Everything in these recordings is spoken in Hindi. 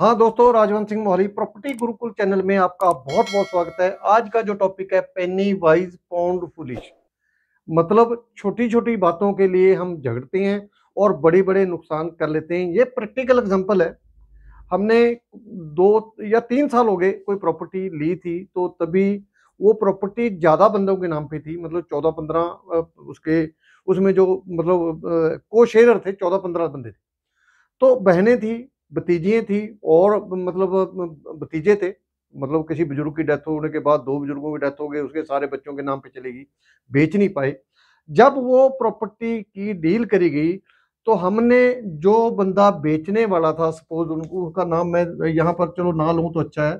हाँ दोस्तों राजवंत सिंह मोहरी प्रॉपर्टी गुरुकुल चैनल में आपका बहुत बहुत स्वागत है आज का जो टॉपिक है पेनी वाइज पाउंड फुलिश मतलब छोटी छोटी बातों के लिए हम झगड़ते हैं और बड़े बड़े नुकसान कर लेते हैं ये प्रैक्टिकल एग्जाम्पल है हमने दो या तीन साल हो गए कोई प्रॉपर्टी ली थी तो तभी वो प्रॉपर्टी ज़्यादा बंदों के नाम पर थी मतलब चौदह पंद्रह उसके उसमें जो मतलब को शेयर थे चौदह पंद्रह बंदे थे तो बहनें थी भतीजियाँ थी और मतलब भतीजे थे मतलब किसी बुजुर्ग की डेथ होने के बाद दो बुजुर्गों की डेथ हो गई उसके सारे बच्चों के नाम पे चली गई बेच नहीं पाए जब वो प्रॉपर्टी की डील करी गई तो हमने जो बंदा बेचने वाला था सपोज उनको उसका नाम मैं यहाँ पर चलो ना लूँ तो अच्छा है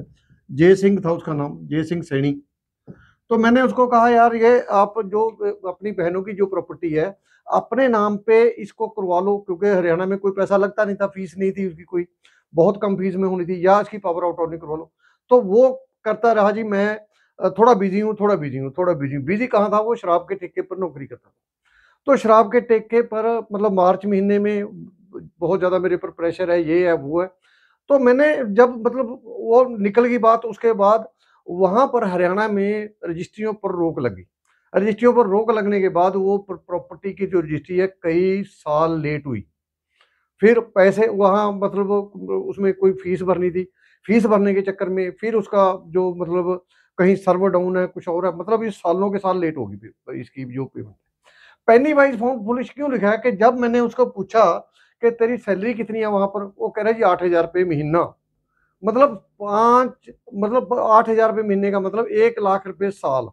जय सिंह था उसका नाम जय सिंह सैनी तो मैंने उसको कहा यार ये आप जो अपनी बहनों की जो प्रॉपर्टी है अपने नाम पे इसको करवा लो क्योंकि हरियाणा में कोई पैसा लगता नहीं था फीस नहीं थी उसकी कोई बहुत कम फीस में होनी थी या इसकी पावर आउट ऑर्डर करवा लो तो वो करता रहा जी मैं थोड़ा बिजी हूँ थोड़ा बिजी हूँ थोड़ा बिजी हूँ बिजी कहाँ था वो शराब के ठेके पर नौकरी करता था तो शराब के ठेके पर मतलब मार्च महीने में बहुत ज़्यादा मेरे पर प्रेशर है ये है वो है तो मैंने जब मतलब वो निकल गई बात उसके बाद वहाँ पर हरियाणा में रजिस्ट्रियों पर रोक लगी रजिस्ट्रियों पर रोक लगने के बाद वो प्रॉपर्टी की जो रजिस्ट्री है कई साल लेट हुई फिर पैसे वहाँ मतलब उसमें कोई फीस भरनी थी फीस भरने के चक्कर में फिर उसका जो मतलब कहीं सर्वर डाउन है कुछ और है मतलब ये सालों के साल लेट होगी इसकी जो पेमेंट पैनी वाइज फाउंड पुलिस क्यों लिखा है कि जब मैंने उसको पूछा कि तेरी सैलरी कितनी है वहाँ पर वो कह रहे जी आठ हज़ार रुपये महीना मतलब पाँच मतलब आठ हजार रुपये महीने का मतलब एक लाख रुपये साल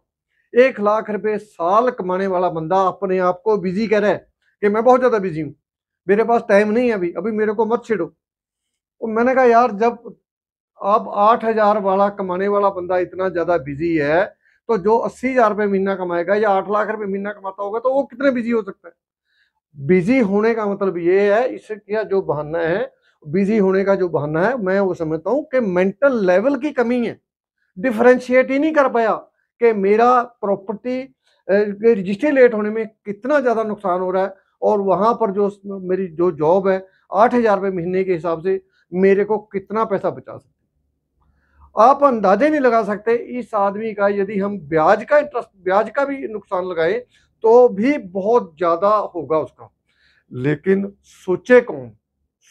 एक लाख रुपये साल कमाने वाला बंदा अपने आप को बिजी कह रहा है कि मैं बहुत ज़्यादा बिजी हूँ मेरे पास टाइम नहीं है अभी अभी मेरे को मत छेड़ो तो मैंने कहा यार जब आप आठ हजार वाला कमाने वाला बंदा इतना ज़्यादा बिजी है तो जो अस्सी हजार रुपये महीना कमाएगा या आठ लाख रुपये महीना कमाता होगा तो वो कितने बिजी हो सकता है बिजी होने का मतलब ये है इसका जो बहाना है बिजी होने का जो बहाना है मैं वो समझता हूँ कि मेंटल लेवल की कमी है डिफ्रेंशिएट ही नहीं कर पाया कि मेरा प्रॉपर्टी रजिस्ट्री लेट होने में कितना ज़्यादा नुकसान हो रहा है और वहाँ पर जो मेरी जो जॉब है आठ हज़ार रुपये महीने के हिसाब से मेरे को कितना पैसा बचा सकते आप अंदाजे नहीं लगा सकते इस आदमी का यदि हम ब्याज का इंटरेस्ट ब्याज का भी नुकसान लगाए तो भी बहुत ज़्यादा होगा उसका लेकिन सोचे कौन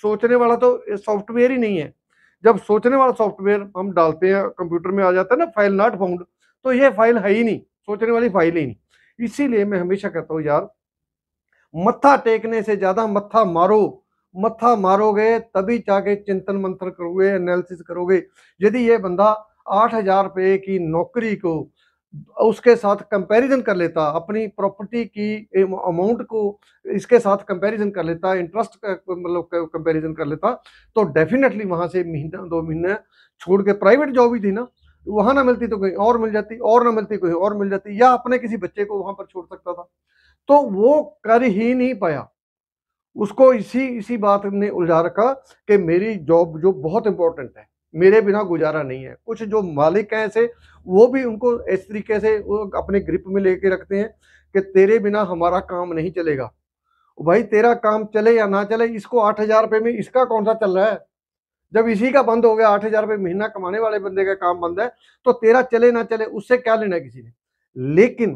सोचने वाला तो सॉफ्टवेयर ही नहीं है जब सोचने वाला सॉफ्टवेयर हम डालते हैं कंप्यूटर में आ जाता है ना फाइल नॉट फाउंड तो यह फाइल है ही नहीं सोचने वाली फाइल ही नहीं इसीलिए मैं हमेशा कहता हूँ यार मत्था टेकने से ज़्यादा मत्था मारो मत्था मारोगे तभी जाके चिंतन मंथन करोगे एनालिसिस करोगे यदि ये बंदा आठ हजार रुपये की नौकरी को उसके साथ कंपैरिजन कर लेता अपनी प्रॉपर्टी की अमाउंट को इसके साथ कंपैरिजन कर लेता इंटरेस्ट का मतलब कंपैरिजन कर लेता तो डेफिनेटली वहाँ से महीना दो महीने छोड़ के प्राइवेट जॉब ही थी ना वहाँ ना मिलती तो कहीं और मिल जाती और ना मिलती कहीं और मिल जाती या अपने किसी बच्चे को वहाँ पर छोड़ सकता था तो वो कर ही नहीं पाया उसको इसी इसी बात ने उलझा रखा कि मेरी जॉब जो बहुत इंपॉर्टेंट है मेरे बिना गुजारा नहीं है कुछ जो मालिक हैं ऐसे वो भी उनको इस तरीके से वो अपने ग्रिप में लेके रखते हैं कि तेरे बिना हमारा काम नहीं चलेगा भाई तेरा काम चले या ना चले इसको आठ हज़ार रुपये में इसका कौन सा चल रहा है जब इसी का बंद हो गया आठ हज़ार रुपये महीना कमाने वाले बंदे का काम बंद है तो तेरा चले ना चले उससे क्या लेना है किसी ने लेकिन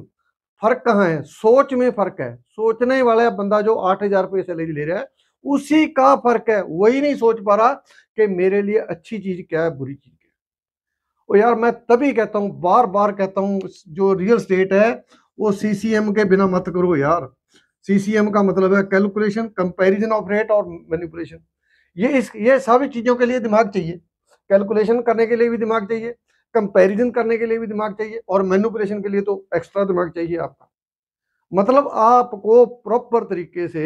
फ़र्क कहाँ है सोच में फ़र्क है सोचने वाला बंदा जो आठ हज़ार रुपये सैलरी ले रहा है उसी का फर्क है वही नहीं सोच पा रहा कि मेरे लिए अच्छी चीज क्या है बुरी चीज क्या है और यार मैं तभी कहता हूं बार बार कहता हूं जो रियल स्टेट है वो सीसीएम के बिना मत करो यार सीसीएम का मतलब है कैलकुलेशन कंपैरिजन ऑफ रेट और मैनिपुलेशन ये इस ये सारी चीज़ों के लिए दिमाग चाहिए कैलकुलेशन करने के लिए भी दिमाग चाहिए कंपैरिजन करने के लिए भी दिमाग चाहिए और मैनुपुलेशन के लिए तो एक्स्ट्रा दिमाग चाहिए आपका मतलब आपको प्रॉपर तरीके से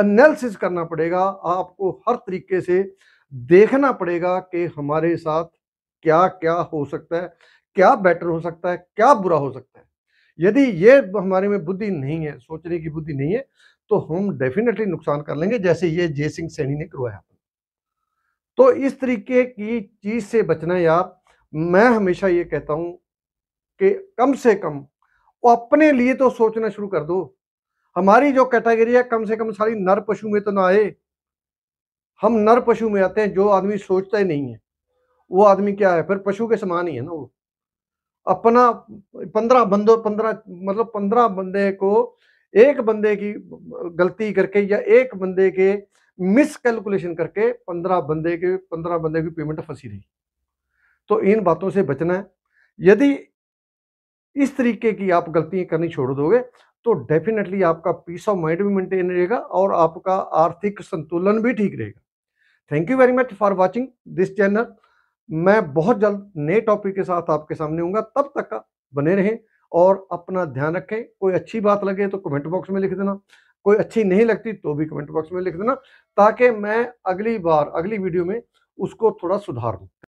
एनालिसिस करना पड़ेगा आपको हर तरीके से देखना पड़ेगा कि हमारे साथ क्या क्या हो सकता है क्या बेटर हो सकता है क्या बुरा हो सकता है यदि ये हमारे में बुद्धि नहीं है सोचने की बुद्धि नहीं है तो हम डेफिनेटली नुकसान कर लेंगे जैसे ये जय सिंह सैनी ने करवाया तो इस तरीके की चीज़ से बचना यार मैं हमेशा ये कहता हूं कि कम से कम वो अपने लिए तो सोचना शुरू कर दो हमारी जो कैटेगरी है कम से कम सारी नर पशु में तो ना आए हम नर पशु में आते हैं जो आदमी सोचता ही नहीं है वो आदमी क्या है फिर पशु के समान ही है ना वो अपना पंद्रह बंदों पंद्रह मतलब पंद्रह बंदे को एक बंदे की गलती करके या एक बंदे के मिस कैलकुलेशन करके पंद्रह बंदे के पंद्रह बंदे की पेमेंट फंसी रही तो इन बातों से बचना है यदि इस तरीके की आप गलतियाँ करनी छोड़ दोगे तो डेफिनेटली आपका पीस ऑफ माइंड भी मेंटेन रहेगा और आपका आर्थिक संतुलन भी ठीक रहेगा thank you very much for watching this channel मैं बहुत जल्द नए टॉपिक के साथ आपके सामने हूँ तब तक का बने रहें और अपना ध्यान रखें कोई अच्छी बात लगे तो कमेंट बॉक्स में लिख देना कोई अच्छी नहीं लगती तो भी कमेंट बॉक्स में लिख देना ताकि मैं अगली बार अगली वीडियो में उसको थोड़ा सुधार दूँ